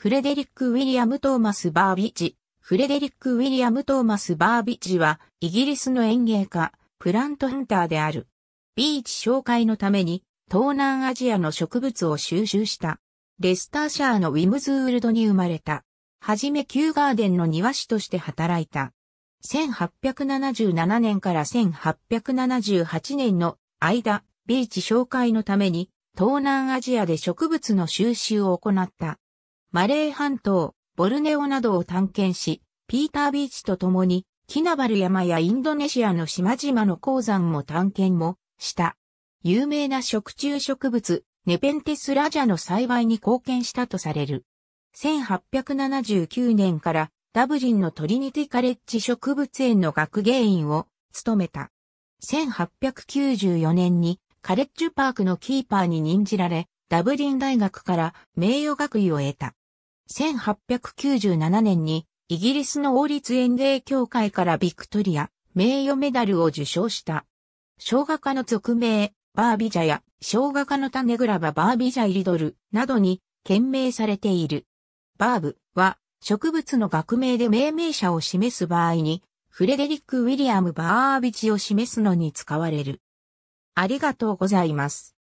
フレデリック・ウィリアム・トーマス・バービッジ。フレデリック・ウィリアム・トーマス・バービッジは、イギリスの園芸家、プラントハンターである。ビーチ紹介のために、東南アジアの植物を収集した。レスターシャーのウィムズウールドに生まれた。はじめ旧ガーデンの庭師として働いた。1877年から1878年の間、ビーチ紹介のために、東南アジアで植物の収集を行った。マレー半島、ボルネオなどを探検し、ピータービーチと共に、キナバル山やインドネシアの島々の鉱山も探検もした。有名な食虫植物、ネペンテスラジャの栽培に貢献したとされる。1879年からダブリンのトリニティカレッジ植物園の学芸員を務めた。1894年にカレッジュパークのキーパーに任じられ、ダブリン大学から名誉学位を得た。1897年にイギリスの王立園芸協会からビクトリア名誉メダルを受賞した。小画家の俗名、バービジャや小画家の種グラババービジャイリドルなどに懸名されている。バーブは植物の学名で命名者を示す場合にフレデリック・ウィリアム・バービチを示すのに使われる。ありがとうございます。